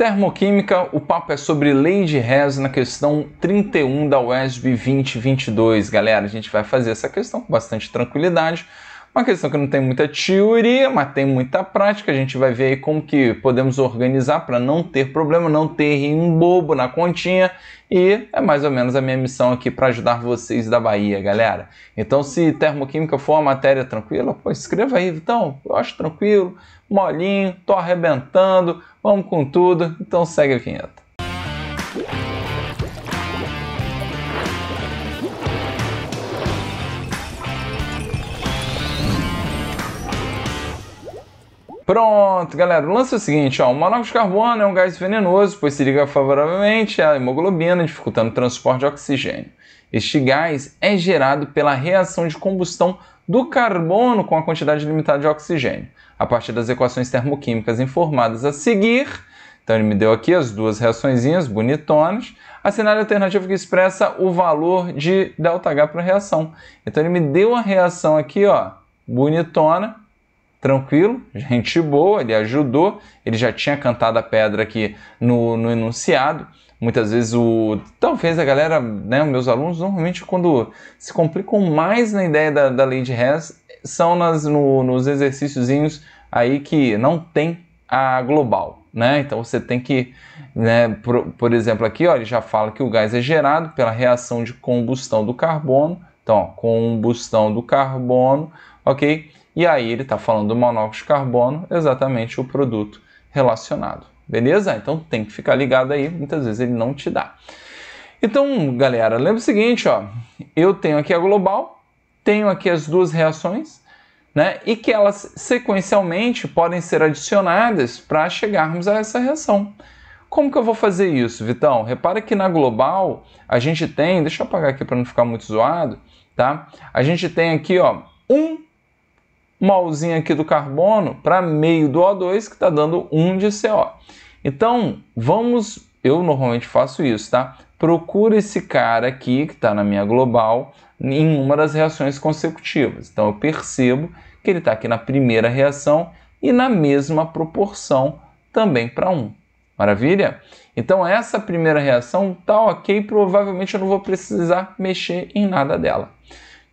Termoquímica, o papo é sobre lei de Hess na questão 31 da UESB 2022. Galera, a gente vai fazer essa questão com bastante tranquilidade, uma questão que não tem muita teoria, mas tem muita prática. A gente vai ver aí como que podemos organizar para não ter problema, não ter rim bobo na continha. E é mais ou menos a minha missão aqui para ajudar vocês da Bahia, galera. Então, se termoquímica for uma matéria tranquila, pô, escreva aí, então, eu acho tranquilo, molinho, tô arrebentando, vamos com tudo. Então, segue a vinheta. Pronto, galera, o lance é o seguinte, ó, o monóxido de carbono é um gás venenoso, pois se liga favoravelmente à hemoglobina, dificultando o transporte de oxigênio. Este gás é gerado pela reação de combustão do carbono com a quantidade limitada de oxigênio. A partir das equações termoquímicas informadas a seguir, então ele me deu aqui as duas reações bonitonas, a cenário alternativo que expressa o valor de ΔH para a reação. Então ele me deu a reação aqui, ó, bonitona, tranquilo, gente boa, ele ajudou, ele já tinha cantado a pedra aqui no, no enunciado. Muitas vezes o. Talvez a galera, né, meus alunos, normalmente quando se complicam mais na ideia da, da lei de Hess, são nas, no, nos exercíciozinhos aí que não tem a global, né? Então você tem que, né, por, por exemplo, aqui, ó, ele já fala que o gás é gerado pela reação de combustão do carbono. Então, ó, combustão do carbono, ok? E aí ele está falando do monóxido de carbono, exatamente o produto relacionado. Beleza? Então tem que ficar ligado aí, muitas vezes ele não te dá. Então, galera, lembra o seguinte, ó, eu tenho aqui a global, tenho aqui as duas reações, né, e que elas sequencialmente podem ser adicionadas para chegarmos a essa reação. Como que eu vou fazer isso, Vitão? Repara que na global a gente tem, deixa eu apagar aqui para não ficar muito zoado, tá? A gente tem aqui, ó, um molzinho aqui do carbono para meio do O2, que está dando 1 de CO. Então, vamos, eu normalmente faço isso, tá? Procura esse cara aqui, que está na minha global, em uma das reações consecutivas. Então, eu percebo que ele está aqui na primeira reação e na mesma proporção também para 1. Maravilha? Então, essa primeira reação está ok, provavelmente eu não vou precisar mexer em nada dela.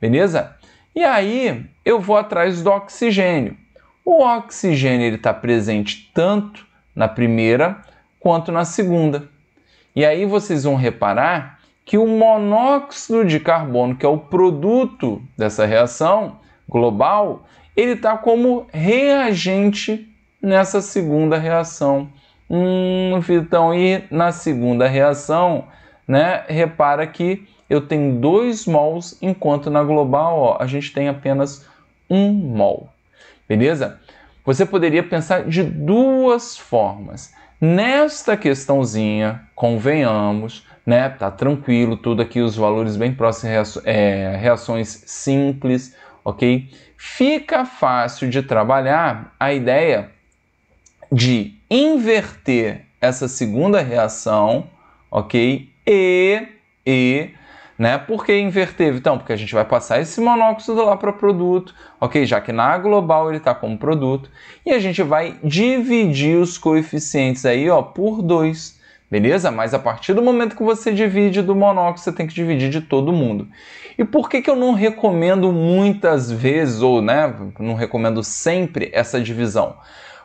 Beleza? E aí eu vou atrás do oxigênio. O oxigênio está presente tanto na primeira quanto na segunda. E aí vocês vão reparar que o monóxido de carbono, que é o produto dessa reação global, ele está como reagente nessa segunda reação. Hum, e na segunda reação, né? Repara que eu tenho dois mols, enquanto na global ó, a gente tem apenas um mol. Beleza? Você poderia pensar de duas formas. Nesta questãozinha, convenhamos, né? Tá tranquilo, tudo aqui, os valores bem próximos, é, reações simples, ok? Fica fácil de trabalhar a ideia de inverter essa segunda reação, ok? E, e né? Por que inverter, então, Porque a gente vai passar esse monóxido lá para produto, ok? Já que na global ele está como produto. E a gente vai dividir os coeficientes aí ó, por 2. Beleza? Mas a partir do momento que você divide do monóxido, você tem que dividir de todo mundo. E por que, que eu não recomendo muitas vezes, ou né, não recomendo sempre essa divisão?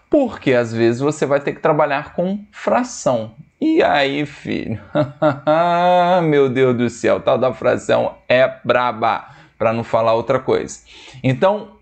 Porque às vezes você vai ter que trabalhar com fração. E aí, filho? Meu Deus do céu, tal da fração é braba, para não falar outra coisa. Então,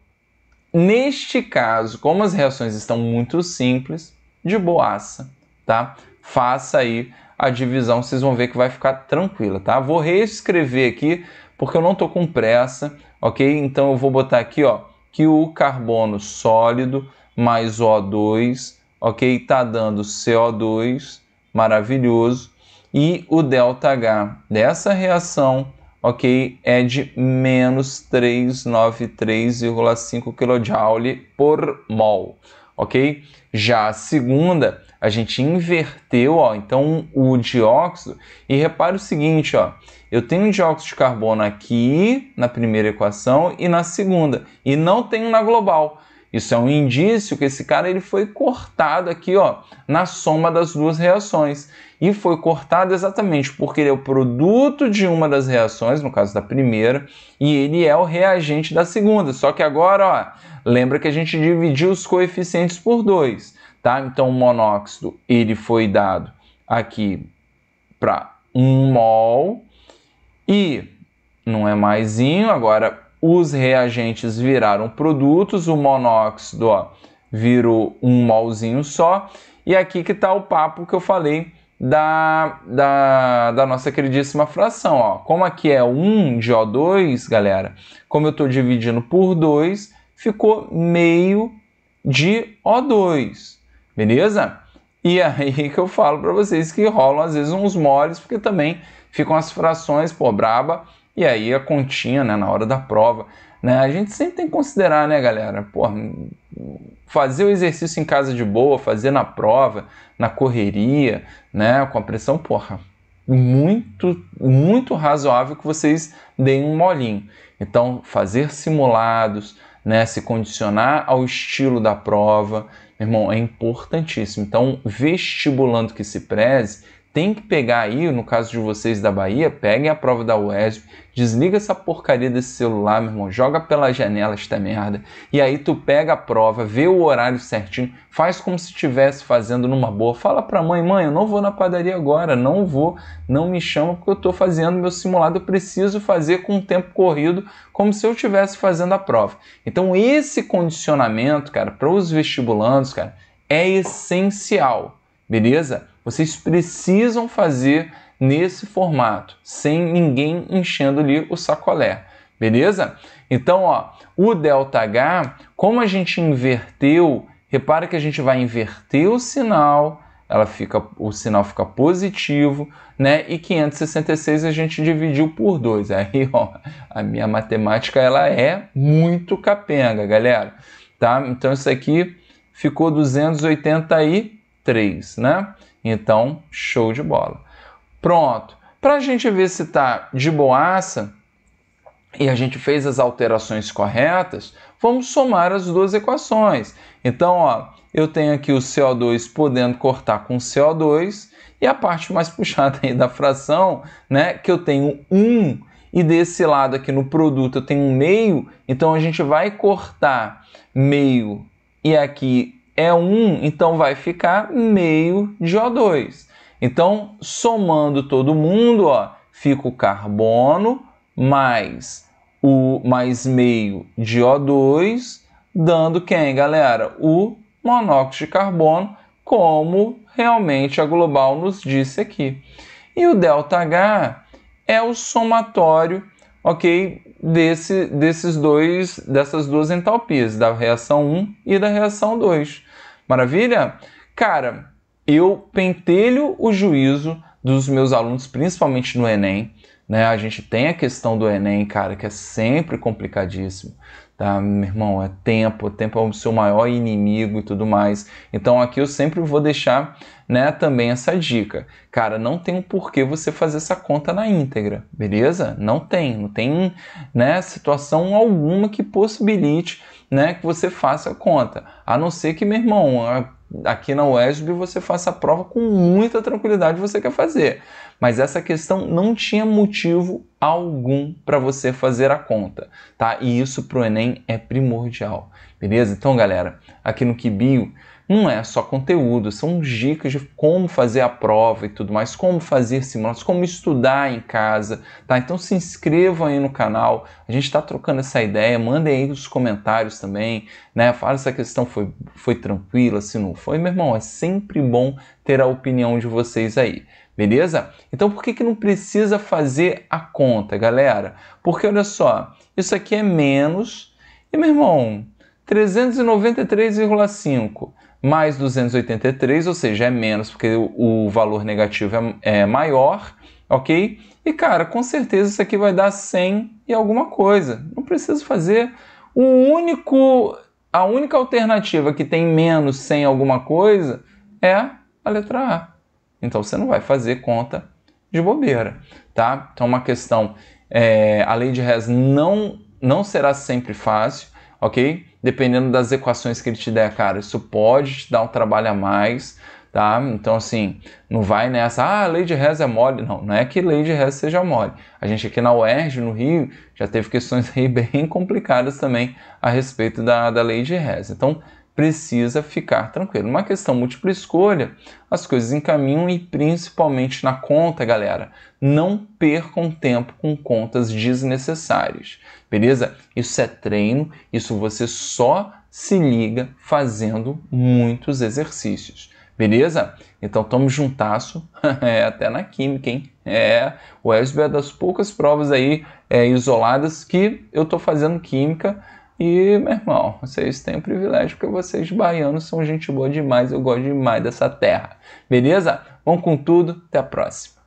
neste caso, como as reações estão muito simples, de boaça, tá? Faça aí a divisão, vocês vão ver que vai ficar tranquila, tá? Vou reescrever aqui porque eu não tô com pressa, ok? Então eu vou botar aqui, ó, que o carbono sólido mais O2, ok? Tá dando CO2 maravilhoso. E o ΔH dessa reação, ok, é de menos 393,5 kJ por mol, ok? Já a segunda, a gente inverteu, ó, então o dióxido. E repare o seguinte, ó, eu tenho dióxido de carbono aqui na primeira equação e na segunda, e não tenho na global. Isso é um indício que esse cara ele foi cortado aqui, ó, na soma das duas reações. E foi cortado exatamente porque ele é o produto de uma das reações, no caso da primeira, e ele é o reagente da segunda. Só que agora, ó, lembra que a gente dividiu os coeficientes por dois, tá? Então o monóxido, ele foi dado aqui para um mol e não é maisinho, agora os reagentes viraram produtos, o monóxido ó, virou um molzinho só. E aqui que está o papo que eu falei da, da, da, nossa queridíssima fração. Ó. Como aqui é 1 de O2, galera, como eu estou dividindo por 2, ficou meio de O2, beleza? E aí que eu falo para vocês que rolam às vezes uns moles, porque também ficam as frações, pô, braba, e aí a continha, né, na hora da prova. Né? A gente sempre tem que considerar, né, galera? Porra, fazer o exercício em casa de boa, fazer na prova, na correria, né, com a pressão, porra, muito, muito razoável que vocês deem um molinho. Então, fazer simulados, né, se condicionar ao estilo da prova, meu irmão, é importantíssimo. Então, vestibulando que se preze, tem que pegar aí, no caso de vocês da Bahia, peguem a prova da UESP, Desliga essa porcaria desse celular, meu irmão. Joga pela janela esta merda. E aí tu pega a prova, vê o horário certinho, faz como se estivesse fazendo numa boa. Fala pra mãe, mãe, eu não vou na padaria agora, não vou, não me chama porque eu tô fazendo meu simulado, eu preciso fazer com o tempo corrido, como se eu estivesse fazendo a prova. Então esse condicionamento, cara, para os vestibulandos, cara, é essencial, beleza? Vocês precisam fazer nesse formato, sem ninguém enchendo ali o sacolé, beleza? Então, ó, o ΔH, como a gente inverteu, repara que a gente vai inverter o sinal, ela fica, o sinal fica positivo, né? E 566 a gente dividiu por 2. Aí, ó, a minha matemática ela é muito capenga, galera, tá? Então isso aqui ficou 283, né? Então, show de bola. Pronto. Para a gente ver se está de boaça e a gente fez as alterações corretas, vamos somar as duas equações. Então, ó, eu tenho aqui o CO2 podendo cortar com CO2 e a parte mais puxada aí da fração, né, que eu tenho 1 um, e desse lado aqui no produto eu tenho um meio, então a gente vai cortar meio e aqui é 1, um, então vai ficar meio de O2. Então, somando todo mundo, ó, fica o carbono mais o mais meio de O2, dando quem, galera? O monóxido de carbono, como realmente a global nos disse aqui. E o ΔH é o somatório, ok, desse, desses dois, dessas duas entalpias, da reação 1 e da reação 2. Maravilha? Cara, eu pentelho o juízo dos meus alunos, principalmente no Enem. Né? A gente tem a questão do Enem, cara, que é sempre complicadíssimo. Tá, meu irmão, é tempo, o tempo é o seu maior inimigo e tudo mais. Então aqui eu sempre vou deixar, né, também essa dica. Cara, não tem um porquê você fazer essa conta na íntegra, beleza? Não tem, não tem, né, situação alguma que possibilite, né, que você faça a conta. A não ser que, meu irmão, aqui na UESB você faça a prova com muita tranquilidade você quer fazer. Mas essa questão não tinha motivo algum para você fazer a conta, tá? E isso pro Enem é primordial. Beleza? Então, galera, aqui no Kibio não é só conteúdo, são dicas de como fazer a prova e tudo mais, como fazer simulados, como estudar em casa, tá? Então se inscrevam aí no canal, a gente está trocando essa ideia, mandem aí os comentários também, né? Fala se a questão foi, foi tranquila, se não foi, meu irmão, é sempre bom ter a opinião de vocês aí. Beleza? Então por que, que não precisa fazer a conta, galera? Porque olha só, isso aqui é menos, e meu irmão, 393,5 mais 283, ou seja, é menos porque o valor negativo é, é maior, ok? E cara, com certeza isso aqui vai dar 100 e alguma coisa. Não preciso fazer o único a única alternativa que tem menos 100 alguma coisa é a letra A. Então você não vai fazer conta de bobeira, tá? Então uma questão, é, a lei de Hess não não será sempre fácil, ok? Dependendo das equações que ele te der, cara, isso pode te dar um trabalho a mais, tá? Então, assim, não vai nessa, ah, a lei de Hess é mole. Não, não é que lei de Hess seja mole. A gente aqui na UERJ, no Rio, já teve questões aí bem complicadas também a respeito da, da lei de Hess. Então, precisa ficar tranquilo. Uma questão múltipla escolha, as coisas encaminham e principalmente na conta, galera, não percam tempo com contas desnecessárias, beleza? Isso é treino, isso você só se liga fazendo muitos exercícios, beleza? Então tamo juntasso, é até na química, hein? É, o ESB é das poucas provas aí é, isoladas que eu tô fazendo química, e, meu irmão, vocês têm o um privilégio porque vocês baianos são gente boa demais, eu gosto demais dessa terra. Beleza? Vamos com tudo, até a próxima.